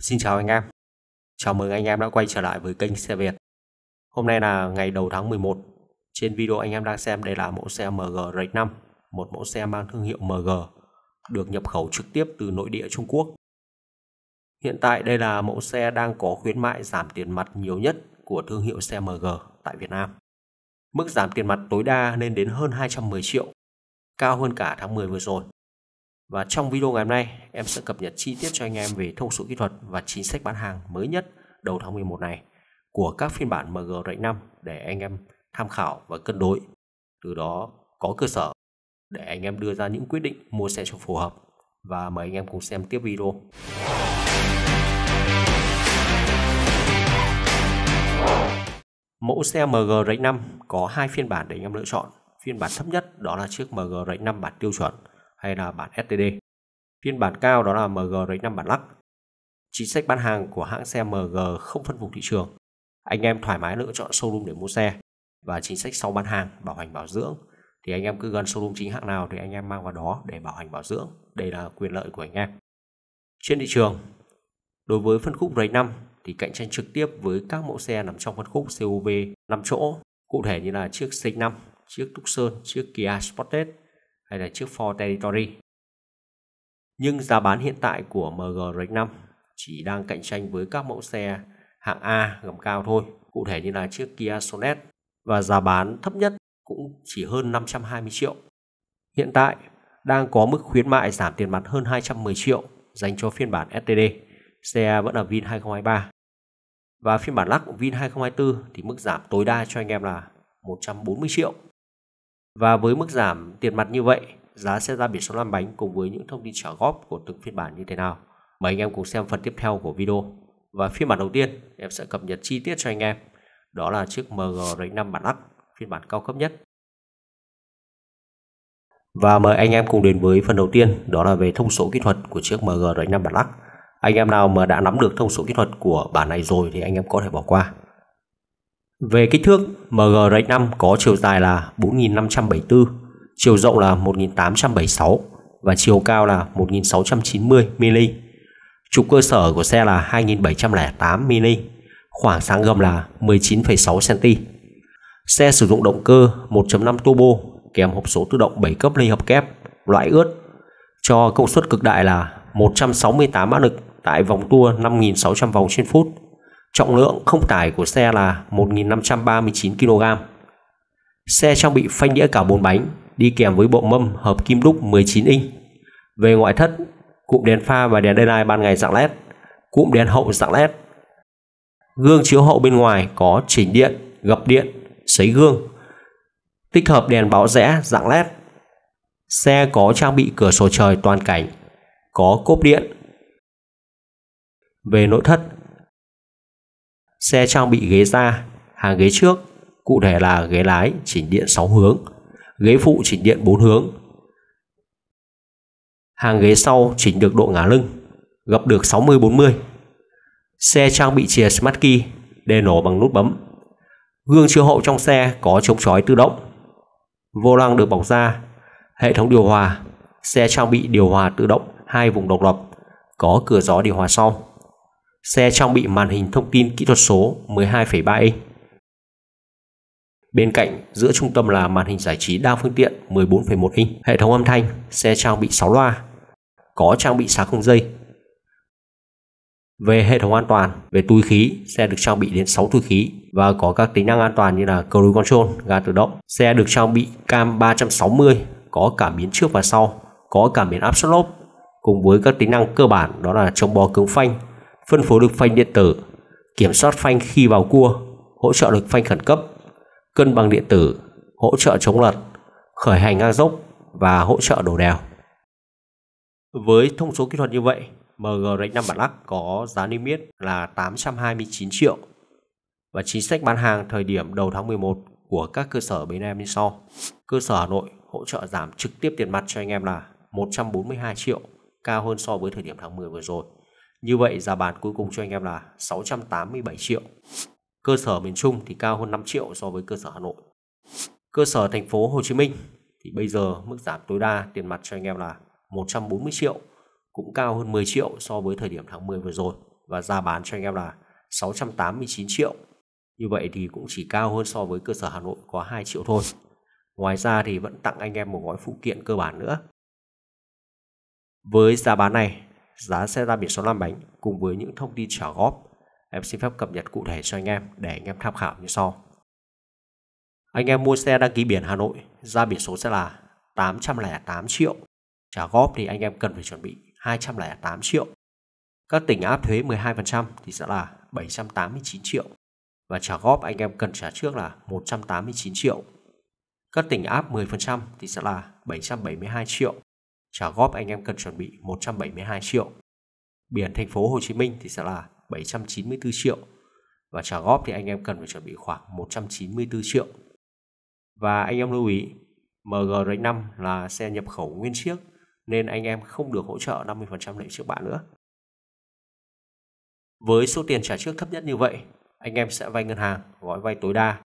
Xin chào anh em. Chào mừng anh em đã quay trở lại với kênh xe Việt. Hôm nay là ngày đầu tháng 11. Trên video anh em đang xem đây là mẫu xe MG RX 5, một mẫu xe mang thương hiệu MG được nhập khẩu trực tiếp từ nội địa Trung Quốc. Hiện tại đây là mẫu xe đang có khuyến mại giảm tiền mặt nhiều nhất của thương hiệu xe MG tại Việt Nam. Mức giảm tiền mặt tối đa lên đến hơn 210 triệu, cao hơn cả tháng 10 vừa rồi và trong video ngày hôm nay, em sẽ cập nhật chi tiết cho anh em về thông số kỹ thuật và chính sách bán hàng mới nhất đầu tháng 11 này của các phiên bản MG Rate 5 để anh em tham khảo và cân đối. Từ đó có cơ sở để anh em đưa ra những quyết định mua xe cho phù hợp. Và mời anh em cùng xem tiếp video. Mẫu xe MG Rate 5 có hai phiên bản để anh em lựa chọn. Phiên bản thấp nhất đó là chiếc MG Rate 5 bản tiêu chuẩn – hay là bản STD. Phiên bản cao đó là MG MGRX5 bản lắc. Chính sách bán hàng của hãng xe MG không phân vùng thị trường. Anh em thoải mái lựa chọn showroom để mua xe và chính sách sau bán hàng bảo hành bảo dưỡng thì anh em cứ gần showroom chính hãng nào thì anh em mang vào đó để bảo hành bảo dưỡng. Đây là quyền lợi của anh em. Trên thị trường, đối với phân khúc RAV5 thì cạnh tranh trực tiếp với các mẫu xe nằm trong phân khúc CUV 5 chỗ, cụ thể như là chiếc C5, chiếc Tucson, chiếc Kia Sportage hay là chiếc Ford Territory. Nhưng giá bán hiện tại của MG-RX5 chỉ đang cạnh tranh với các mẫu xe hạng A gầm cao thôi, cụ thể như là chiếc Kia Sonet và giá bán thấp nhất cũng chỉ hơn 520 triệu. Hiện tại đang có mức khuyến mại giảm tiền mặt hơn 210 triệu dành cho phiên bản STD, xe vẫn là Vin 2023. Và phiên bản lắc Vin 2024 thì mức giảm tối đa cho anh em là 140 triệu. Và với mức giảm tiền mặt như vậy, giá sẽ ra biển số làm bánh cùng với những thông tin trả góp của từng phiên bản như thế nào. Mời anh em cùng xem phần tiếp theo của video. Và phiên bản đầu tiên, em sẽ cập nhật chi tiết cho anh em. Đó là chiếc MG RX5 bản Lắc, phiên bản cao cấp nhất. Và mời anh em cùng đến với phần đầu tiên, đó là về thông số kỹ thuật của chiếc MG RX5 bản Lắc. Anh em nào mà đã nắm được thông số kỹ thuật của bản này rồi thì anh em có thể bỏ qua. Về kích thước, MG-Rex 5 có chiều dài là 4574, chiều rộng là 1876 và chiều cao là 1690mm. Trục cơ sở của xe là 2708mm, khoảng sáng gầm là 19,6cm. Xe sử dụng động cơ 1.5 turbo kèm hộp số tự động 7 cấp ly hợp kép, loại ướt, cho công suất cực đại là 168 mã lực tại vòng tua 5.600 vòng trên phút Trọng lượng không tải của xe là 1.539 kg. Xe trang bị phanh đĩa cả 4 bánh, đi kèm với bộ mâm hợp kim đúc 19 inch. Về ngoại thất, cụm đèn pha và đèn daylight ban ngày dạng LED, cụm đèn hậu dạng LED. Gương chiếu hậu bên ngoài có chỉnh điện, gập điện, sấy gương. Tích hợp đèn báo rẽ dạng LED. Xe có trang bị cửa sổ trời toàn cảnh, có cốp điện. Về nội thất, Xe trang bị ghế da, hàng ghế trước, cụ thể là ghế lái chỉnh điện 6 hướng, ghế phụ chỉnh điện 4 hướng. Hàng ghế sau chỉnh được độ ngả lưng, gập được 60-40. Xe trang bị chìa Smart Key, đề nổ bằng nút bấm. Gương chiếu hậu trong xe có chống chói tự động. Vô lăng được bọc da, hệ thống điều hòa, xe trang bị điều hòa tự động hai vùng độc lập, có cửa gió điều hòa sau. Xe trang bị màn hình thông tin kỹ thuật số 12,3 inch. Bên cạnh, giữa trung tâm là màn hình giải trí đa phương tiện 14,1 inch. Hệ thống âm thanh, xe trang bị 6 loa, có trang bị sạc không dây. Về hệ thống an toàn, về túi khí, xe được trang bị đến 6 túi khí và có các tính năng an toàn như là cruise control, ga tự động. Xe được trang bị cam 360, có cảm biến trước và sau, có cảm biến áp suất lốp cùng với các tính năng cơ bản đó là chống bó cứng phanh, phân phối được phanh điện tử, kiểm soát phanh khi vào cua, hỗ trợ lực phanh khẩn cấp, cân bằng điện tử, hỗ trợ chống lật, khởi hành ngang dốc và hỗ trợ đổ đèo. Với thông số kỹ thuật như vậy, MG Rex 5 bản lắc có giá niêm yết là 829 triệu và chính sách bán hàng thời điểm đầu tháng 11 của các cơ sở bên em như sau. Cơ sở Hà Nội hỗ trợ giảm trực tiếp tiền mặt cho anh em là 142 triệu, cao hơn so với thời điểm tháng 10 vừa rồi. Như vậy giá bán cuối cùng cho anh em là 687 triệu. Cơ sở miền Trung thì cao hơn 5 triệu so với cơ sở Hà Nội. Cơ sở thành phố Hồ Chí Minh thì bây giờ mức giảm tối đa tiền mặt cho anh em là 140 triệu, cũng cao hơn 10 triệu so với thời điểm tháng 10 vừa rồi và giá bán cho anh em là 689 triệu. Như vậy thì cũng chỉ cao hơn so với cơ sở Hà Nội có 2 triệu thôi. Ngoài ra thì vẫn tặng anh em một gói phụ kiện cơ bản nữa. Với giá bán này giá xe ra biển số 65 bánh cùng với những thông tin trả góp. Em xin phép cập nhật cụ thể cho anh em để anh em tham khảo như sau. Anh em mua xe đăng ký biển Hà Nội, ra biển số sẽ là 808 triệu. Trả góp thì anh em cần phải chuẩn bị 208 triệu. Các tỉnh áp thuế 12% thì sẽ là 789 triệu. Và trả góp anh em cần trả trước là 189 triệu. Các tỉnh áp 10% thì sẽ là 772 triệu trả góp anh em cần chuẩn bị 172 triệu. Biển thành phố Hồ Chí Minh thì sẽ là 794 triệu và trả góp thì anh em cần phải chuẩn bị khoảng 194 triệu. Và anh em lưu ý, MG5 là xe nhập khẩu nguyên chiếc nên anh em không được hỗ trợ 50% lệ trước bạ nữa. Với số tiền trả trước thấp nhất như vậy, anh em sẽ vay ngân hàng gói vay tối đa.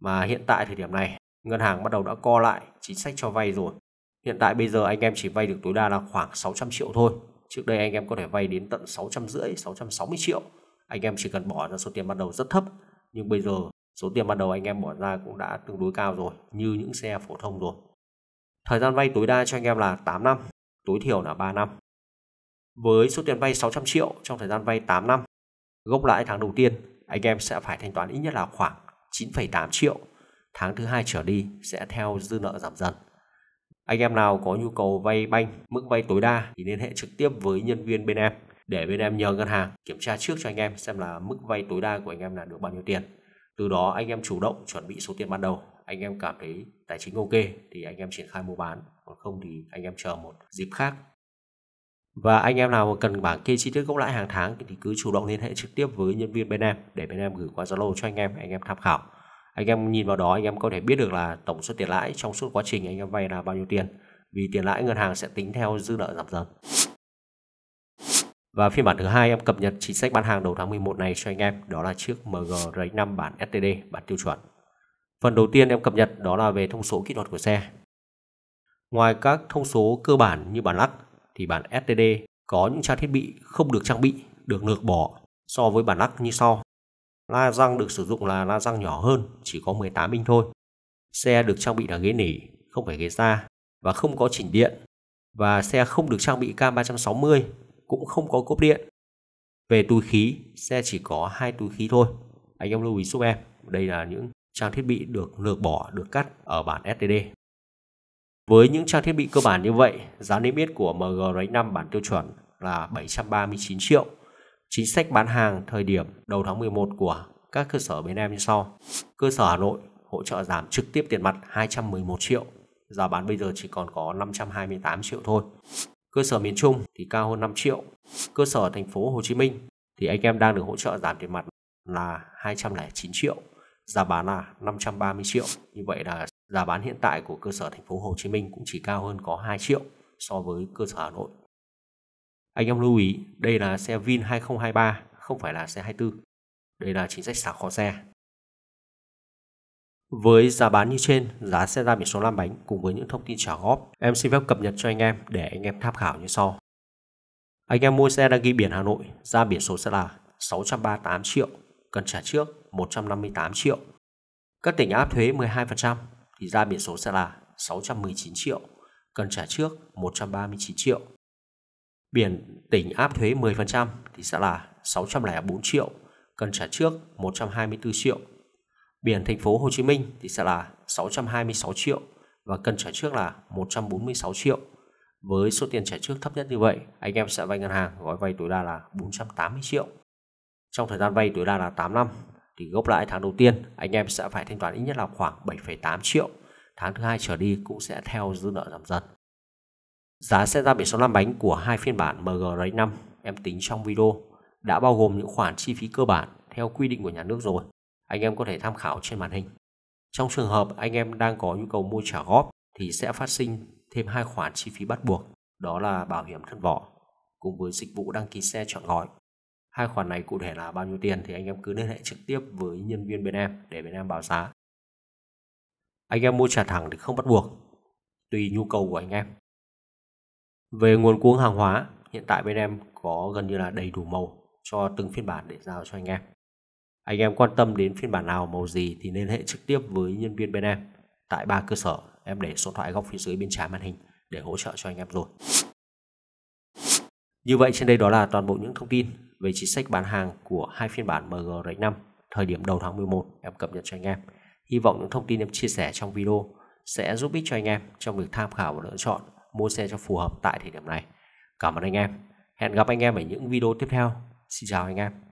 Mà hiện tại thời điểm này, ngân hàng bắt đầu đã co lại chính sách cho vay rồi Hiện tại bây giờ anh em chỉ vay được tối đa là khoảng 600 triệu thôi. Trước đây anh em có thể vay đến tận 650, 660 triệu. Anh em chỉ cần bỏ ra số tiền ban đầu rất thấp. Nhưng bây giờ số tiền ban đầu anh em bỏ ra cũng đã tương đối cao rồi, như những xe phổ thông rồi. Thời gian vay tối đa cho anh em là 8 năm, tối thiểu là 3 năm. Với số tiền vay 600 triệu trong thời gian vay 8 năm, gốc lãi tháng đầu tiên anh em sẽ phải thanh toán ít nhất là khoảng 9,8 triệu. Tháng thứ hai trở đi sẽ theo dư nợ giảm dần. Anh em nào có nhu cầu vay banh mức vay tối đa thì liên hệ trực tiếp với nhân viên bên em để bên em nhờ ngân hàng kiểm tra trước cho anh em xem là mức vay tối đa của anh em là được bao nhiêu tiền. Từ đó anh em chủ động chuẩn bị số tiền ban đầu, anh em cảm thấy tài chính ok thì anh em triển khai mua bán, còn không thì anh em chờ một dịp khác. Và anh em nào cần bảng kê chi tiết gốc lãi hàng tháng thì cứ chủ động liên hệ trực tiếp với nhân viên bên em để bên em gửi qua Zalo cho anh em, anh em tham khảo anh em nhìn vào đó anh em có thể biết được là tổng số tiền lãi trong suốt quá trình anh em vay là bao nhiêu tiền vì tiền lãi ngân hàng sẽ tính theo dư nợ giảm dần và phiên bản thứ hai em cập nhật chính sách bán hàng đầu tháng 11 này cho anh em đó là chiếc MG RX5 bản STD bản tiêu chuẩn phần đầu tiên em cập nhật đó là về thông số kỹ thuật của xe ngoài các thông số cơ bản như bản lắc thì bản STD có những trang thiết bị không được trang bị được lược bỏ so với bản lắc như sau la răng được sử dụng là la răng nhỏ hơn, chỉ có 18 inch thôi. Xe được trang bị là ghế nỉ, không phải ghế da và không có chỉnh điện và xe không được trang bị cam 360 cũng không có cốp điện. Về túi khí, xe chỉ có hai túi khí thôi. Anh em lưu ý giúp em, đây là những trang thiết bị được lược bỏ, được cắt ở bản STD. Với những trang thiết bị cơ bản như vậy, giá niêm yết của MG Race 5 bản tiêu chuẩn là 739 triệu Chính sách bán hàng thời điểm đầu tháng 11 của các cơ sở bên em như sau. Cơ sở Hà Nội hỗ trợ giảm trực tiếp tiền mặt 211 triệu, giá bán bây giờ chỉ còn có 528 triệu thôi. Cơ sở miền Trung thì cao hơn 5 triệu. Cơ sở thành phố Hồ Chí Minh thì anh em đang được hỗ trợ giảm tiền mặt là 209 triệu, giá bán là 530 triệu. Như vậy là giá bán hiện tại của cơ sở thành phố Hồ Chí Minh cũng chỉ cao hơn có 2 triệu so với cơ sở Hà Nội. Anh em lưu ý, đây là xe Vin 2023, không phải là xe 24. Đây là chính sách xả kho xe. Với giá bán như trên, giá xe ra biển số 5 bánh cùng với những thông tin trả góp, em xin phép cập nhật cho anh em để anh em tham khảo như sau. Anh em mua xe đăng ký biển Hà Nội, ra biển số sẽ là 638 triệu, cần trả trước 158 triệu. Các tỉnh áp thuế 12% thì ra biển số sẽ là 619 triệu, cần trả trước 139 triệu biển tỉnh áp thuế 10% thì sẽ là 604 triệu, cần trả trước 124 triệu. Biển thành phố Hồ Chí Minh thì sẽ là 626 triệu và cần trả trước là 146 triệu. Với số tiền trả trước thấp nhất như vậy, anh em sẽ vay ngân hàng gói vay tối đa là 480 triệu. Trong thời gian vay tối đa là 8 năm thì gốc lãi tháng đầu tiên anh em sẽ phải thanh toán ít nhất là khoảng 7,8 triệu. Tháng thứ hai trở đi cũng sẽ theo dư nợ giảm dần. Giá xe ra biển số lăn bánh của hai phiên bản MGRX5 em tính trong video đã bao gồm những khoản chi phí cơ bản theo quy định của nhà nước rồi. Anh em có thể tham khảo trên màn hình. Trong trường hợp anh em đang có nhu cầu mua trả góp thì sẽ phát sinh thêm hai khoản chi phí bắt buộc, đó là bảo hiểm thân vỏ cùng với dịch vụ đăng ký xe chọn gói. Hai khoản này cụ thể là bao nhiêu tiền thì anh em cứ liên hệ trực tiếp với nhân viên bên em để bên em báo giá. Anh em mua trả thẳng thì không bắt buộc, tùy nhu cầu của anh em về nguồn cung hàng hóa, hiện tại bên em có gần như là đầy đủ màu cho từng phiên bản để giao cho anh em. Anh em quan tâm đến phiên bản nào màu gì thì liên hệ trực tiếp với nhân viên bên em tại ba cơ sở. Em để số thoại góc phía dưới bên trái màn hình để hỗ trợ cho anh em rồi. Như vậy trên đây đó là toàn bộ những thông tin về chính sách bán hàng của hai phiên bản MG Rx 5 thời điểm đầu tháng 11 em cập nhật cho anh em. Hy vọng những thông tin em chia sẻ trong video sẽ giúp ích cho anh em trong việc tham khảo và lựa chọn mua xe cho phù hợp tại thời điểm này. Cảm ơn anh em. Hẹn gặp anh em ở những video tiếp theo. Xin chào anh em.